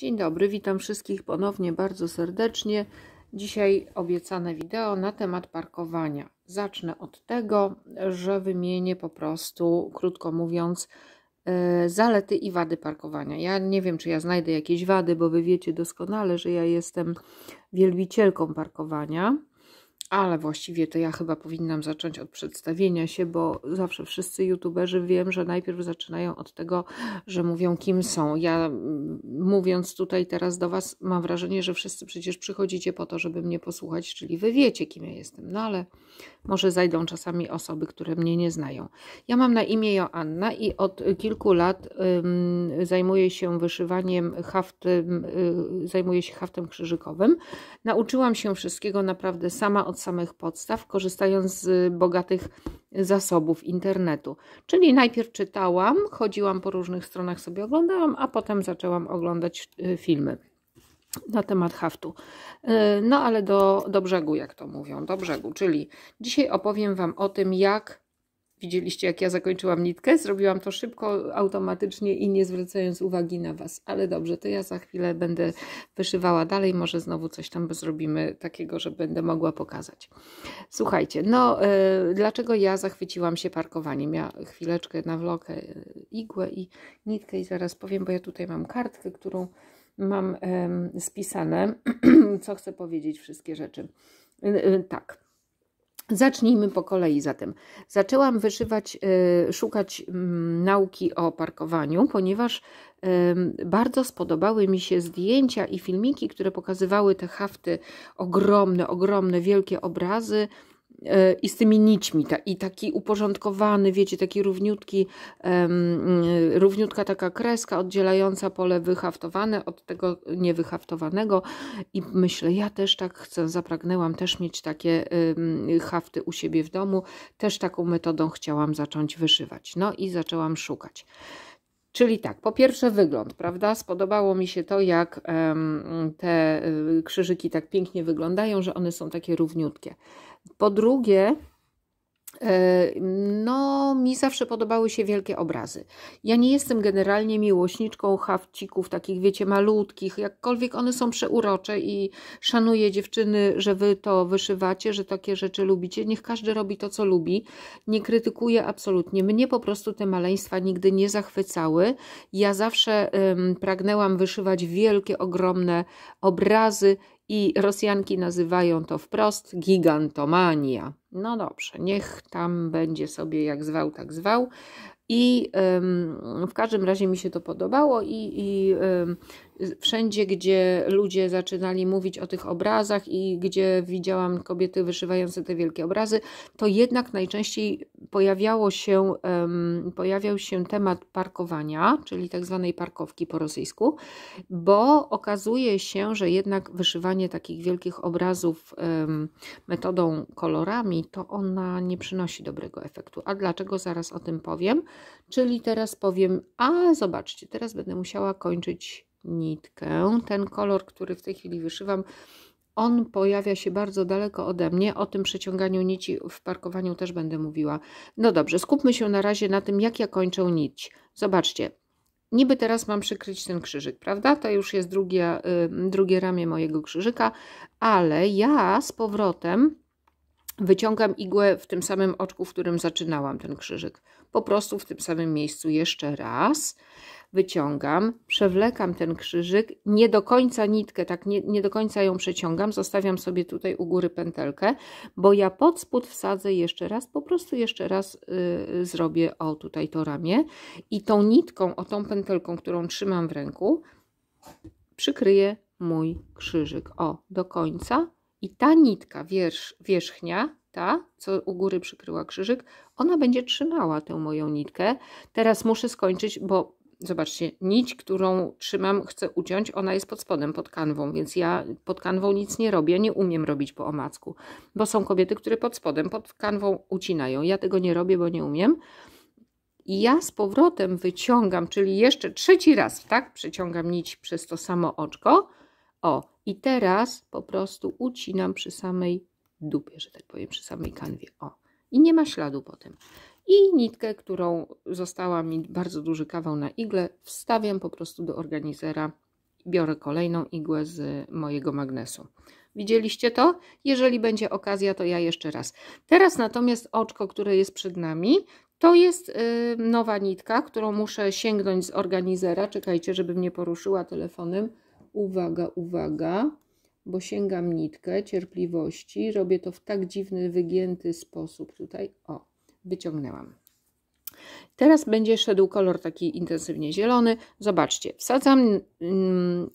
Dzień dobry, witam wszystkich ponownie bardzo serdecznie. Dzisiaj obiecane wideo na temat parkowania. Zacznę od tego, że wymienię po prostu, krótko mówiąc, e, zalety i wady parkowania. Ja nie wiem, czy ja znajdę jakieś wady, bo wy wiecie doskonale, że ja jestem wielbicielką parkowania ale właściwie to ja chyba powinnam zacząć od przedstawienia się, bo zawsze wszyscy youtuberzy wiem, że najpierw zaczynają od tego, że mówią kim są. Ja mm, mówiąc tutaj teraz do Was, mam wrażenie, że wszyscy przecież przychodzicie po to, żeby mnie posłuchać, czyli Wy wiecie kim ja jestem, no ale może zajdą czasami osoby, które mnie nie znają. Ja mam na imię Joanna i od kilku lat ym, zajmuję się wyszywaniem haftem, y, zajmuję się haftem krzyżykowym. Nauczyłam się wszystkiego naprawdę sama od samych podstaw, korzystając z bogatych zasobów internetu. Czyli najpierw czytałam, chodziłam po różnych stronach, sobie oglądałam, a potem zaczęłam oglądać y, filmy na temat haftu. Y, no ale do, do brzegu, jak to mówią, do brzegu. Czyli dzisiaj opowiem Wam o tym, jak Widzieliście, jak ja zakończyłam nitkę? Zrobiłam to szybko, automatycznie i nie zwracając uwagi na Was. Ale dobrze, to ja za chwilę będę wyszywała dalej. Może znowu coś tam zrobimy takiego, że będę mogła pokazać. Słuchajcie, no y, dlaczego ja zachwyciłam się parkowaniem? Ja chwileczkę na wlokę e, igłę i nitkę i zaraz powiem, bo ja tutaj mam kartkę, którą mam y, spisane, co chcę powiedzieć, wszystkie rzeczy. Y, tak Zacznijmy po kolei zatem. Zaczęłam wyszywać, y, szukać mm, nauki o parkowaniu, ponieważ bardzo spodobały mi się zdjęcia i filmiki, które pokazywały te hafty, ogromne, ogromne, wielkie obrazy i z tymi nićmi, ta, i taki uporządkowany, wiecie, taki równiutki, um, równiutka taka kreska oddzielająca pole wyhaftowane od tego niewyhaftowanego i myślę, ja też tak chcę, zapragnęłam też mieć takie um, hafty u siebie w domu, też taką metodą chciałam zacząć wyszywać, no i zaczęłam szukać. Czyli tak, po pierwsze wygląd, prawda? Spodobało mi się to, jak um, te y, krzyżyki tak pięknie wyglądają, że one są takie równiutkie. Po drugie, e, no, mi zawsze podobały się wielkie obrazy. Ja nie jestem generalnie miłośniczką hawcików, takich wiecie, malutkich, jakkolwiek one są przeurocze i szanuję dziewczyny, że wy to wyszywacie, że takie rzeczy lubicie. Niech każdy robi to, co lubi. Nie krytykuję absolutnie. Mnie po prostu te maleństwa nigdy nie zachwycały. Ja zawsze pragnęłam wyszywać wielkie, ogromne obrazy i Rosjanki nazywają to wprost gigantomania. No dobrze, niech tam będzie sobie jak zwał, tak zwał. I w każdym razie mi się to podobało i, i wszędzie, gdzie ludzie zaczynali mówić o tych obrazach i gdzie widziałam kobiety wyszywające te wielkie obrazy, to jednak najczęściej pojawiało się, um, pojawiał się temat parkowania, czyli tak zwanej parkowki po rosyjsku, bo okazuje się, że jednak wyszywanie takich wielkich obrazów um, metodą kolorami, to ona nie przynosi dobrego efektu. A dlaczego? Zaraz o tym powiem. Czyli teraz powiem, a zobaczcie, teraz będę musiała kończyć nitkę. Ten kolor, który w tej chwili wyszywam, on pojawia się bardzo daleko ode mnie. O tym przeciąganiu nici w parkowaniu też będę mówiła. No dobrze, skupmy się na razie na tym, jak ja kończę nić. Zobaczcie, niby teraz mam przykryć ten krzyżyk, prawda? To już jest drugie, drugie ramię mojego krzyżyka, ale ja z powrotem wyciągam igłę w tym samym oczku, w którym zaczynałam ten krzyżyk po prostu w tym samym miejscu jeszcze raz wyciągam, przewlekam ten krzyżyk, nie do końca nitkę, tak nie, nie, do końca ją przeciągam, zostawiam sobie tutaj u góry pętelkę, bo ja pod spód wsadzę jeszcze raz, po prostu jeszcze raz y, zrobię, o tutaj to ramię i tą nitką, o tą pętelką, którą trzymam w ręku, przykryję mój krzyżyk, o, do końca i ta nitka wierz, wierzchnia, ta, co u góry przykryła krzyżyk, ona będzie trzymała tę moją nitkę. Teraz muszę skończyć, bo zobaczcie, nić, którą trzymam, chcę uciąć, ona jest pod spodem, pod kanwą, więc ja pod kanwą nic nie robię, nie umiem robić po omacku, bo są kobiety, które pod spodem, pod kanwą ucinają. Ja tego nie robię, bo nie umiem. I ja z powrotem wyciągam, czyli jeszcze trzeci raz, tak, przeciągam nić przez to samo oczko. O, i teraz po prostu ucinam przy samej dupie, że tak powiem, przy samej kanwie. O i nie ma śladu po tym. I nitkę, którą została mi bardzo duży kawał na igle, wstawiam po prostu do organizera biorę kolejną igłę z mojego magnesu. Widzieliście to? Jeżeli będzie okazja, to ja jeszcze raz. Teraz natomiast oczko, które jest przed nami, to jest y, nowa nitka, którą muszę sięgnąć z organizera. Czekajcie, żeby mnie poruszyła telefonem. Uwaga, uwaga bo sięgam nitkę cierpliwości, robię to w tak dziwny, wygięty sposób. Tutaj, o, wyciągnęłam. Teraz będzie szedł kolor taki intensywnie zielony. Zobaczcie, wsadzam... Mm,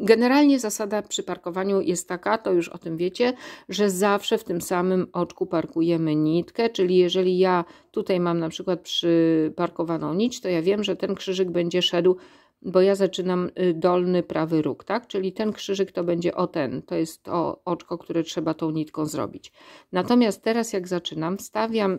Generalnie zasada przy parkowaniu jest taka, to już o tym wiecie, że zawsze w tym samym oczku parkujemy nitkę, czyli jeżeli ja tutaj mam na przykład przyparkowaną nić, to ja wiem, że ten krzyżyk będzie szedł bo ja zaczynam y, dolny prawy róg, tak? Czyli ten krzyżyk to będzie o ten, to jest to oczko, które trzeba tą nitką zrobić. Natomiast teraz jak zaczynam, stawiam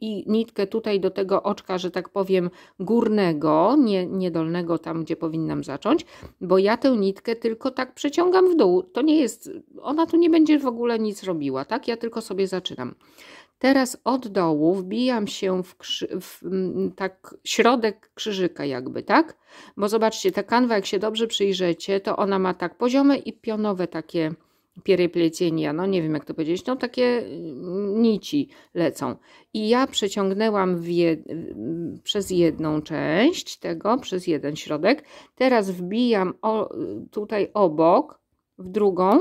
i nitkę tutaj do tego oczka, że tak powiem, górnego, nie, nie dolnego, tam gdzie powinnam zacząć, bo ja tę nitkę tylko tak przeciągam w dół. To nie jest, ona tu nie będzie w ogóle nic robiła, tak? Ja tylko sobie zaczynam. Teraz od dołu wbijam się w, w, mm, tak środek krzyżyka jakby, tak? Bo zobaczcie, ta kanwa, jak się dobrze przyjrzecie, to ona ma tak poziome i pionowe takie pieryplecienia, no nie wiem jak to powiedzieć, no takie mm, nici lecą. I ja przeciągnęłam jed... przez jedną część tego, przez jeden środek. Teraz wbijam o, tutaj obok w drugą,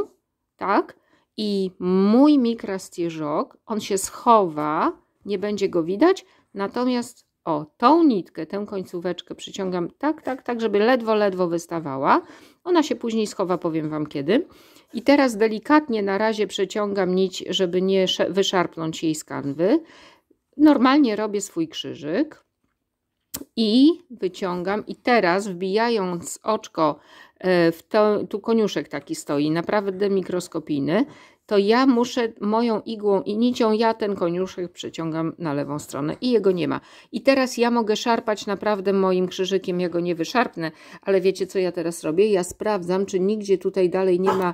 tak? I mój mikrastieżok, on się schowa, nie będzie go widać, natomiast o, tą nitkę, tę końcóweczkę przyciągam tak, tak, tak, żeby ledwo, ledwo wystawała. Ona się później schowa, powiem Wam kiedy. I teraz delikatnie na razie przeciągam nić, żeby nie wyszarpnąć jej z kanwy. Normalnie robię swój krzyżyk i wyciągam i teraz wbijając oczko e, w to, tu koniuszek taki stoi, naprawdę mikroskopijny, to ja muszę moją igłą i nicią, ja ten koniuszek przeciągam na lewą stronę i jego nie ma. I teraz ja mogę szarpać naprawdę moim krzyżykiem, ja go nie wyszarpnę, ale wiecie co ja teraz robię? Ja sprawdzam, czy nigdzie tutaj dalej nie ma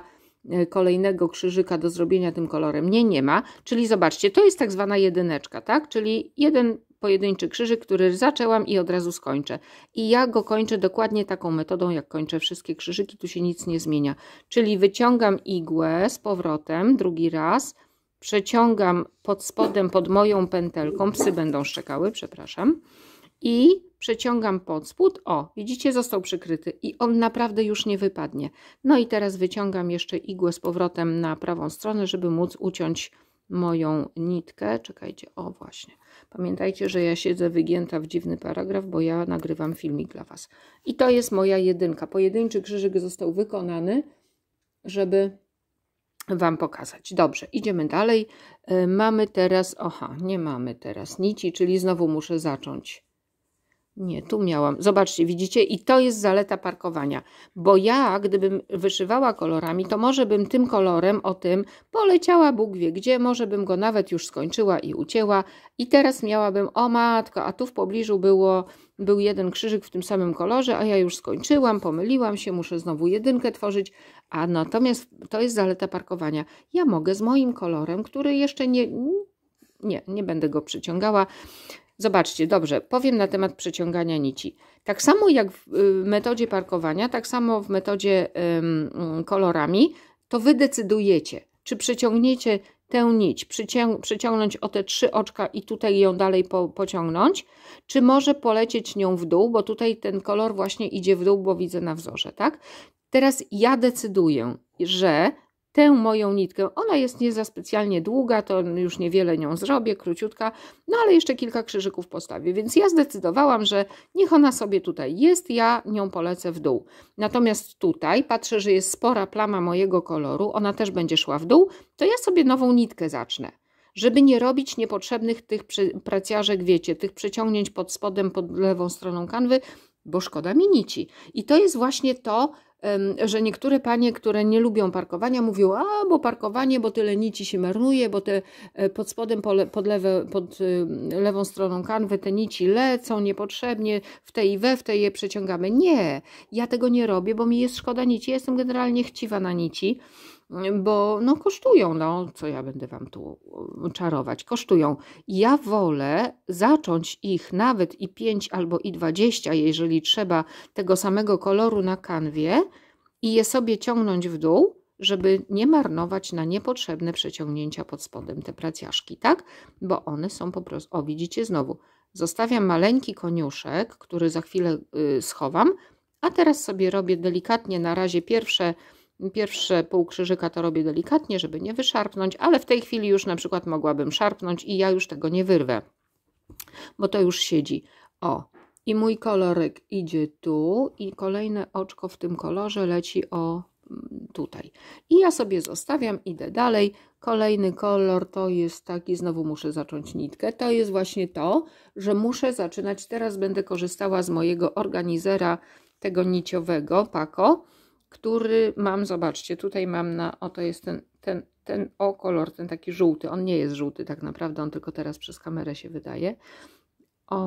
e, kolejnego krzyżyka do zrobienia tym kolorem. Nie, nie ma. Czyli zobaczcie, to jest tak zwana jedyneczka, tak? Czyli jeden pojedynczy krzyżyk, który zaczęłam i od razu skończę. I ja go kończę dokładnie taką metodą, jak kończę wszystkie krzyżyki, tu się nic nie zmienia. Czyli wyciągam igłę z powrotem drugi raz, przeciągam pod spodem, pod moją pętelką, psy będą szczekały, przepraszam, i przeciągam pod spód, o, widzicie, został przykryty i on naprawdę już nie wypadnie. No i teraz wyciągam jeszcze igłę z powrotem na prawą stronę, żeby móc uciąć moją nitkę. Czekajcie, o właśnie. Pamiętajcie, że ja siedzę wygięta w dziwny paragraf, bo ja nagrywam filmik dla Was. I to jest moja jedynka. Pojedynczy krzyżyk został wykonany, żeby Wam pokazać. Dobrze, idziemy dalej. Y, mamy teraz, oha, nie mamy teraz nici, czyli znowu muszę zacząć nie, tu miałam. Zobaczcie, widzicie? I to jest zaleta parkowania. Bo ja, gdybym wyszywała kolorami, to może bym tym kolorem o tym poleciała Bóg wie gdzie, może bym go nawet już skończyła i ucięła. I teraz miałabym, o matko, a tu w pobliżu było, był jeden krzyżyk w tym samym kolorze, a ja już skończyłam, pomyliłam się, muszę znowu jedynkę tworzyć. A natomiast to jest zaleta parkowania. Ja mogę z moim kolorem, który jeszcze nie... Nie, nie będę go przyciągała Zobaczcie, dobrze, powiem na temat przeciągania nici. Tak samo jak w y, metodzie parkowania, tak samo w metodzie mm, kolorami, to wy decydujecie, czy przeciągniecie tę nić, przycią przyciągnąć o te trzy oczka i tutaj ją dalej po pociągnąć, czy może polecieć nią w dół, bo tutaj ten kolor właśnie idzie w dół, bo widzę na wzorze, tak? Teraz ja decyduję, że tę moją nitkę. Ona jest nie za specjalnie długa, to już niewiele nią zrobię, króciutka, no ale jeszcze kilka krzyżyków postawię, więc ja zdecydowałam, że niech ona sobie tutaj jest, ja nią polecę w dół. Natomiast tutaj patrzę, że jest spora plama mojego koloru, ona też będzie szła w dół, to ja sobie nową nitkę zacznę żeby nie robić niepotrzebnych tych praciarzek, wiecie, tych przeciągnięć pod spodem, pod lewą stroną kanwy, bo szkoda mi nici. I to jest właśnie to, że niektóre panie, które nie lubią parkowania, mówią, a bo parkowanie, bo tyle nici się marnuje, bo te e, pod spodem, pod, lewe, pod e, lewą stroną kanwy te nici lecą niepotrzebnie, w tej i we w tej je przeciągamy. Nie, ja tego nie robię, bo mi jest szkoda nici, ja jestem generalnie chciwa na nici bo no kosztują, no co ja będę Wam tu um, czarować, kosztują. Ja wolę zacząć ich nawet i 5 albo i 20, jeżeli trzeba tego samego koloru na kanwie i je sobie ciągnąć w dół, żeby nie marnować na niepotrzebne przeciągnięcia pod spodem te praciaszki, tak? Bo one są po prostu, o widzicie znowu, zostawiam maleńki koniuszek, który za chwilę y, schowam, a teraz sobie robię delikatnie na razie pierwsze Pierwsze pół krzyżyka to robię delikatnie, żeby nie wyszarpnąć, ale w tej chwili już na przykład mogłabym szarpnąć i ja już tego nie wyrwę, bo to już siedzi. O, i mój kolorek idzie tu i kolejne oczko w tym kolorze leci o mm, tutaj. I ja sobie zostawiam, idę dalej. Kolejny kolor to jest taki, znowu muszę zacząć nitkę. To jest właśnie to, że muszę zaczynać. Teraz będę korzystała z mojego organizera tego niciowego, Pako który mam, zobaczcie, tutaj mam na, oto jest ten, ten, ten o kolor, ten taki żółty, on nie jest żółty tak naprawdę, on tylko teraz przez kamerę się wydaje. O,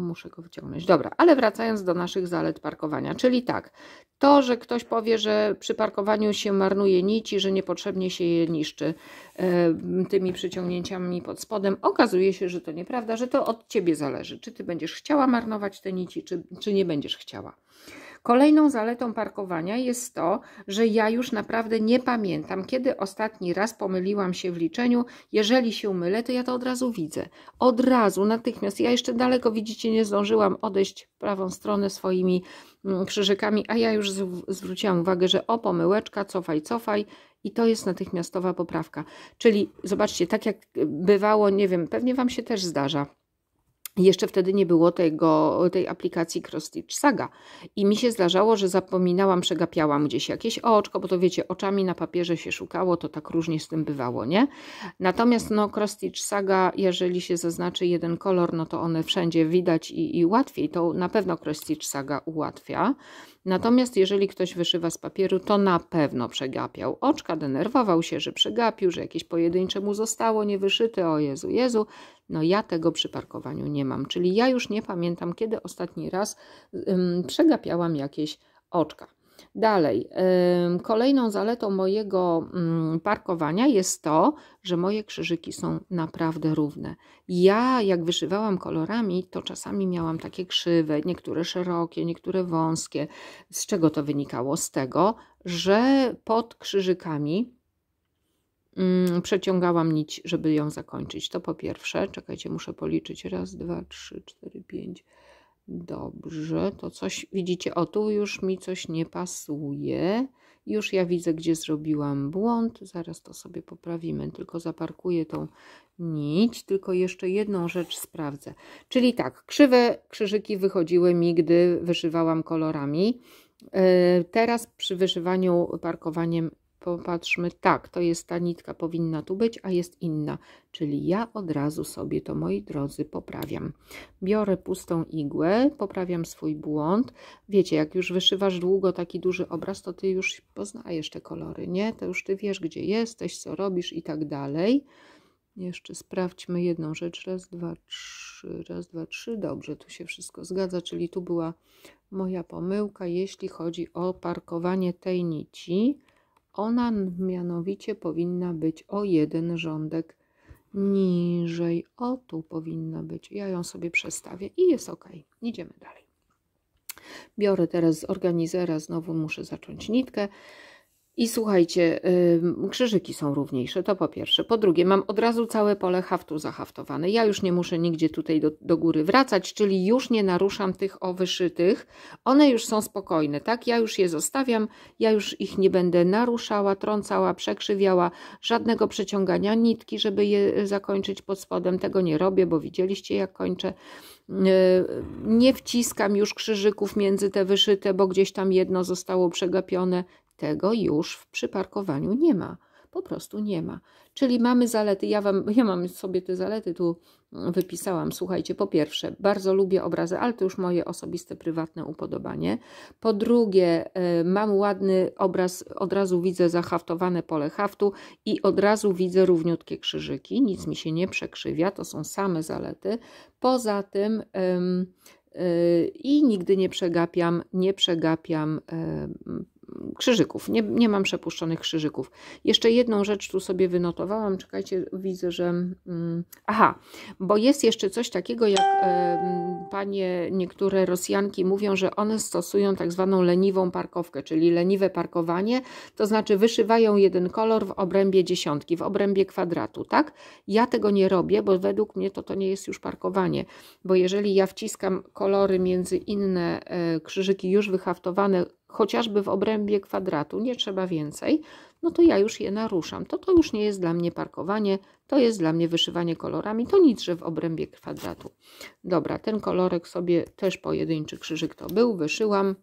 muszę go wyciągnąć. Dobra, ale wracając do naszych zalet parkowania, czyli tak, to, że ktoś powie, że przy parkowaniu się marnuje nici, że niepotrzebnie się je niszczy e, tymi przyciągnięciami pod spodem, okazuje się, że to nieprawda, że to od Ciebie zależy, czy Ty będziesz chciała marnować te nici, czy, czy nie będziesz chciała. Kolejną zaletą parkowania jest to, że ja już naprawdę nie pamiętam, kiedy ostatni raz pomyliłam się w liczeniu. Jeżeli się mylę, to ja to od razu widzę. Od razu, natychmiast. Ja jeszcze daleko, widzicie, nie zdążyłam odejść w prawą stronę swoimi mm, krzyżykami, a ja już zwróciłam uwagę, że o pomyłeczka, cofaj, cofaj i to jest natychmiastowa poprawka. Czyli zobaczcie, tak jak bywało, nie wiem, pewnie Wam się też zdarza jeszcze wtedy nie było tego, tej aplikacji Cross Stitch Saga i mi się zdarzało, że zapominałam, przegapiałam gdzieś jakieś oczko, bo to wiecie, oczami na papierze się szukało, to tak różnie z tym bywało, nie? Natomiast no, Cross Stitch Saga, jeżeli się zaznaczy jeden kolor, no to one wszędzie widać i, i łatwiej, to na pewno Cross Stitch Saga ułatwia. Natomiast jeżeli ktoś wyszywa z papieru, to na pewno przegapiał oczka, denerwował się, że przegapił, że jakieś pojedyncze mu zostało niewyszyte, o Jezu, Jezu. No ja tego przy parkowaniu nie mam, czyli ja już nie pamiętam, kiedy ostatni raz ym, przegapiałam jakieś oczka. Dalej, ym, kolejną zaletą mojego ym, parkowania jest to, że moje krzyżyki są naprawdę równe. Ja, jak wyszywałam kolorami, to czasami miałam takie krzywe, niektóre szerokie, niektóre wąskie. Z czego to wynikało? Z tego, że pod krzyżykami Mm, przeciągałam nić, żeby ją zakończyć. To po pierwsze, czekajcie, muszę policzyć. Raz, dwa, trzy, cztery, pięć. Dobrze, to coś, widzicie, o tu już mi coś nie pasuje. Już ja widzę, gdzie zrobiłam błąd. Zaraz to sobie poprawimy, tylko zaparkuję tą nić. Tylko jeszcze jedną rzecz sprawdzę. Czyli tak, krzywe krzyżyki wychodziły mi, gdy wyszywałam kolorami. E, teraz przy wyszywaniu parkowaniem popatrzmy, tak, to jest ta nitka powinna tu być, a jest inna, czyli ja od razu sobie to, moi drodzy, poprawiam. Biorę pustą igłę, poprawiam swój błąd. Wiecie, jak już wyszywasz długo taki duży obraz, to ty już poznajesz te kolory, nie? To już ty wiesz, gdzie jesteś, co robisz i tak dalej. Jeszcze sprawdźmy jedną rzecz. Raz, dwa, trzy. Raz, dwa, trzy. Dobrze, tu się wszystko zgadza, czyli tu była moja pomyłka, jeśli chodzi o parkowanie tej nici. Ona mianowicie powinna być o jeden rządek niżej. O tu powinna być. Ja ją sobie przestawię i jest ok. Idziemy dalej. Biorę teraz z organizera, znowu muszę zacząć nitkę. I słuchajcie, yy, krzyżyki są równiejsze, to po pierwsze. Po drugie, mam od razu całe pole haftu zahaftowane. Ja już nie muszę nigdzie tutaj do, do góry wracać, czyli już nie naruszam tych o wyszytych. One już są spokojne, tak? Ja już je zostawiam, ja już ich nie będę naruszała, trącała, przekrzywiała, żadnego przeciągania nitki, żeby je y, zakończyć pod spodem. Tego nie robię, bo widzieliście jak kończę. Y, nie wciskam już krzyżyków między te wyszyte, bo gdzieś tam jedno zostało przegapione. Tego już w przyparkowaniu nie ma. Po prostu nie ma. Czyli mamy zalety. Ja, wam, ja mam sobie te zalety tu mm, wypisałam. Słuchajcie, po pierwsze, bardzo lubię obrazy, ale to już moje osobiste, prywatne upodobanie. Po drugie, e, mam ładny obraz, od razu widzę zahaftowane pole haftu i od razu widzę równiutkie krzyżyki. Nic mi się nie przekrzywia, to są same zalety. Poza tym... E, i nigdy nie przegapiam, nie przegapiam e, krzyżyków. Nie, nie mam przepuszczonych krzyżyków. Jeszcze jedną rzecz tu sobie wynotowałam. Czekajcie, widzę, że. Mm, aha, bo jest jeszcze coś takiego, jak panie niektóre Rosjanki mówią, że one stosują tak zwaną leniwą parkowkę, czyli leniwe parkowanie, to znaczy wyszywają jeden kolor w obrębie dziesiątki, w obrębie kwadratu, tak? Ja tego nie robię, bo według mnie to to nie jest już parkowanie, bo jeżeli ja wciskam kolory między inne e, krzyżyki już wyhaftowane, chociażby w obrębie kwadratu, nie trzeba więcej, no to ja już je naruszam. To to już nie jest dla mnie parkowanie, to jest dla mnie wyszywanie kolorami, to nic, że w obrębie kwadratu. Dobra, ten kolorek sobie też pojedynczy krzyżyk to był, wyszyłam.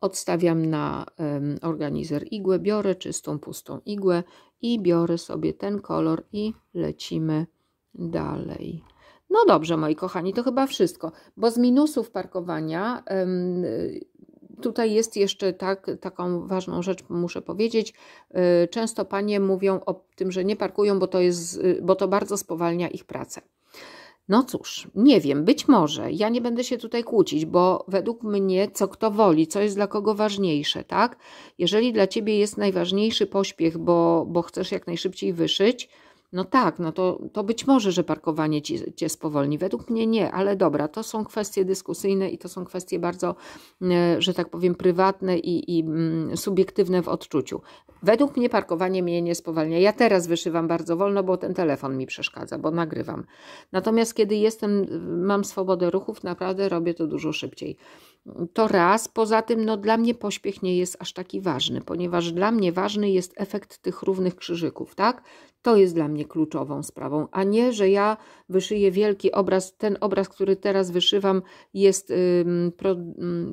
Odstawiam na um, organizer igłę, biorę czystą, pustą igłę i biorę sobie ten kolor i lecimy dalej. No dobrze, moi kochani, to chyba wszystko, bo z minusów parkowania um, Tutaj jest jeszcze tak, taką ważną rzecz, muszę powiedzieć. Y, często panie mówią o tym, że nie parkują, bo to, jest, y, bo to bardzo spowalnia ich pracę. No cóż, nie wiem, być może. Ja nie będę się tutaj kłócić, bo według mnie, co kto woli, co jest dla kogo ważniejsze, tak? Jeżeli dla ciebie jest najważniejszy pośpiech, bo, bo chcesz jak najszybciej wyszyć, no tak, no to, to być może, że parkowanie cię spowolni. Według mnie nie, ale dobra, to są kwestie dyskusyjne i to są kwestie bardzo, e, że tak powiem, prywatne i, i mm, subiektywne w odczuciu. Według mnie parkowanie mnie nie spowalnia. Ja teraz wyszywam bardzo wolno, bo ten telefon mi przeszkadza, bo nagrywam. Natomiast kiedy jestem, mam swobodę ruchów, naprawdę robię to dużo szybciej. To raz. Poza tym, no dla mnie pośpiech nie jest aż taki ważny, ponieważ dla mnie ważny jest efekt tych równych krzyżyków, tak? To jest dla mnie kluczową sprawą, a nie, że ja wyszyję wielki obraz. Ten obraz, który teraz wyszywam, jest,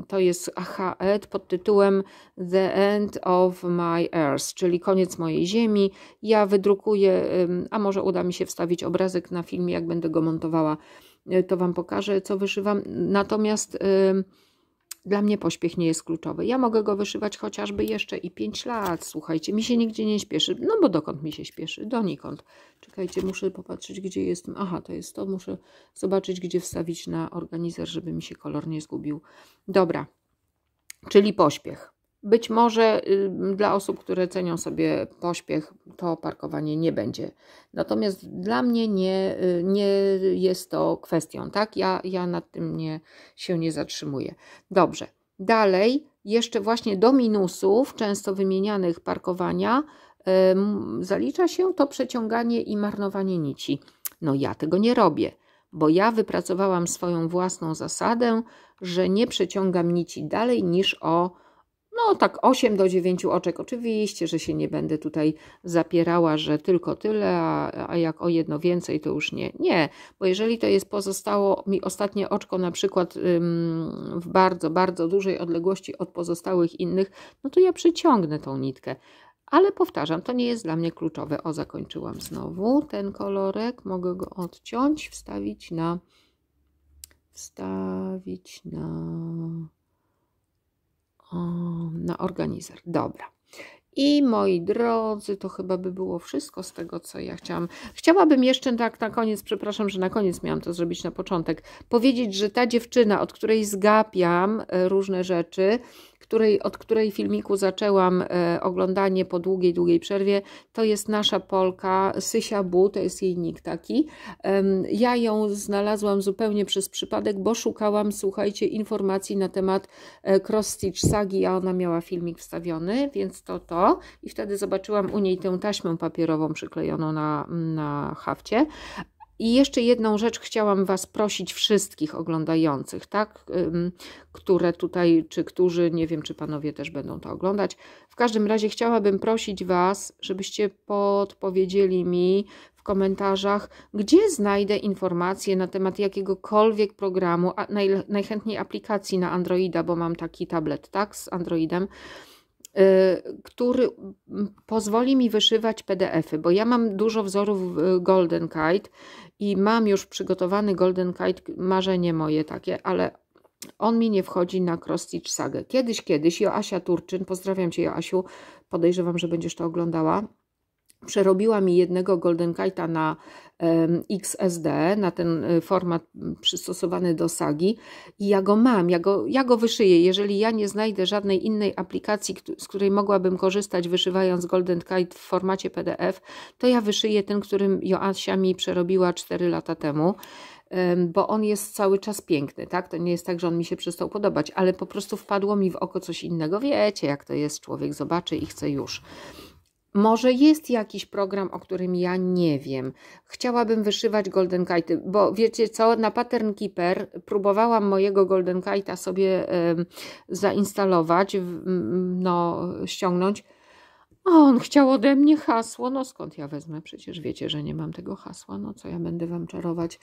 to jest Achaet pod tytułem The End of My Earth, czyli koniec mojej ziemi. Ja wydrukuję, a może uda mi się wstawić obrazek na filmie, jak będę go montowała, y, to Wam pokażę, co wyszywam. Natomiast dla mnie pośpiech nie jest kluczowy. Ja mogę go wyszywać chociażby jeszcze i 5 lat, słuchajcie. Mi się nigdzie nie śpieszy, no bo dokąd mi się śpieszy? Donikąd. Czekajcie, muszę popatrzeć, gdzie jestem. Aha, to jest to. Muszę zobaczyć, gdzie wstawić na organizer, żeby mi się kolor nie zgubił. Dobra, czyli pośpiech. Być może dla osób, które cenią sobie pośpiech, to parkowanie nie będzie. Natomiast dla mnie nie, y, nie jest to kwestią, tak? Ja, ja nad tym nie, się nie zatrzymuję. Dobrze. Dalej, jeszcze właśnie do minusów często wymienianych parkowania zalicza się to przeciąganie i marnowanie nici. No ja tego nie robię, bo ja wypracowałam swoją własną zasadę, że nie przeciągam nici dalej niż o no tak 8 do 9 oczek. Oczywiście, że się nie będę tutaj zapierała, że tylko tyle, a, a jak o jedno więcej, to już nie. Nie, bo jeżeli to jest pozostało mi ostatnie oczko na przykład ym, w bardzo, bardzo dużej odległości od pozostałych innych, no to ja przyciągnę tą nitkę. Ale powtarzam, to nie jest dla mnie kluczowe. O, zakończyłam znowu ten kolorek. Mogę go odciąć, wstawić na... Wstawić na na organizer. Dobra. I moi drodzy, to chyba by było wszystko z tego, co ja chciałam. Chciałabym jeszcze tak na koniec, przepraszam, że na koniec miałam to zrobić na początek, powiedzieć, że ta dziewczyna, od której zgapiam e, różne rzeczy, której, od której filmiku zaczęłam e, oglądanie po długiej, długiej przerwie, to jest nasza Polka Sysia Bu, to jest jej nick taki. Ja ją znalazłam zupełnie przez przypadek, bo szukałam, słuchajcie, informacji na temat e, cross-stitch sagi, a ona miała filmik wstawiony, więc to to. I wtedy zobaczyłam u niej tę taśmę papierową przyklejoną na, na hafcie. I jeszcze jedną rzecz chciałam Was prosić wszystkich oglądających, tak, które tutaj, czy którzy, nie wiem, czy Panowie też będą to oglądać. W każdym razie chciałabym prosić Was, żebyście podpowiedzieli mi w komentarzach, gdzie znajdę informacje na temat jakiegokolwiek programu, a naj, najchętniej aplikacji na Androida, bo mam taki tablet, tak, z Androidem Y, który pozwoli mi wyszywać PDFy, bo ja mam dużo wzorów Golden Kite i mam już przygotowany Golden Kite, marzenie moje takie, ale on mi nie wchodzi na Cross Stitch Sagę. Kiedyś, kiedyś, Joasia Turczyn, pozdrawiam Cię Joasiu, podejrzewam, że będziesz to oglądała, przerobiła mi jednego Golden Kite'a na XSD, na ten e, format przystosowany do sagi i ja go mam, ja go, ja go wyszyję. Jeżeli ja nie znajdę żadnej innej aplikacji, z której mogłabym korzystać wyszywając Golden Kite w formacie PDF, to ja wyszyję ten, którym Joasia mi przerobiła 4 lata temu bo on jest cały czas piękny, tak? To nie jest tak, że on mi się przestał podobać, ale po prostu wpadło mi w oko coś innego. Wiecie, jak to jest, człowiek zobaczy i chce już. Może jest jakiś program, o którym ja nie wiem. Chciałabym wyszywać Golden Kite, bo wiecie co, na Pattern Keeper próbowałam mojego Golden Kite'a sobie y, zainstalować, y, no ściągnąć. A on chciał ode mnie hasło. No skąd ja wezmę? Przecież wiecie, że nie mam tego hasła. No co ja będę wam czarować?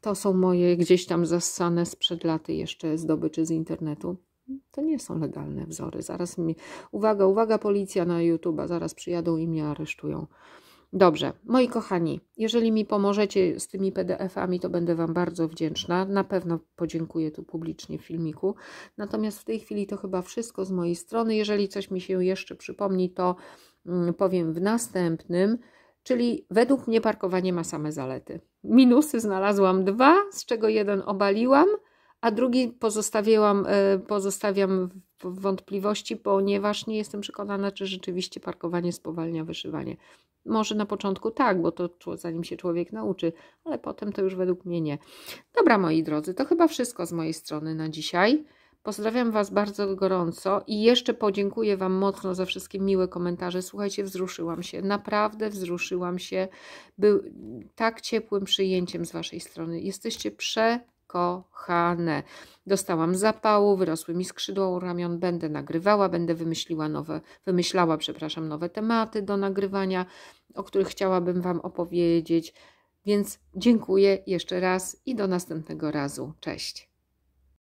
To są moje gdzieś tam zassane sprzed laty jeszcze zdobyczy z internetu. To nie są legalne wzory. Zaraz mi. Uwaga, uwaga, policja na YouTube, zaraz przyjadą i mnie aresztują. Dobrze, moi kochani, jeżeli mi pomożecie z tymi PDF-ami, to będę Wam bardzo wdzięczna. Na pewno podziękuję tu publicznie w filmiku. Natomiast w tej chwili to chyba wszystko z mojej strony. Jeżeli coś mi się jeszcze przypomni, to mm, powiem w następnym. Czyli według mnie parkowanie ma same zalety. Minusy znalazłam dwa, z czego jeden obaliłam a drugi pozostawiłam, y, pozostawiam w wątpliwości, ponieważ nie jestem przekonana, czy rzeczywiście parkowanie spowalnia wyszywanie. Może na początku tak, bo to zanim się człowiek nauczy, ale potem to już według mnie nie. Dobra, moi drodzy, to chyba wszystko z mojej strony na dzisiaj. Pozdrawiam Was bardzo gorąco i jeszcze podziękuję Wam mocno za wszystkie miłe komentarze. Słuchajcie, wzruszyłam się, naprawdę wzruszyłam się. Był tak ciepłym przyjęciem z Waszej strony. Jesteście prze kochane. Dostałam zapału, wyrosły mi skrzydła u ramion, będę nagrywała, będę wymyśliła nowe, wymyślała, przepraszam, nowe tematy do nagrywania, o których chciałabym Wam opowiedzieć. Więc dziękuję jeszcze raz i do następnego razu. Cześć.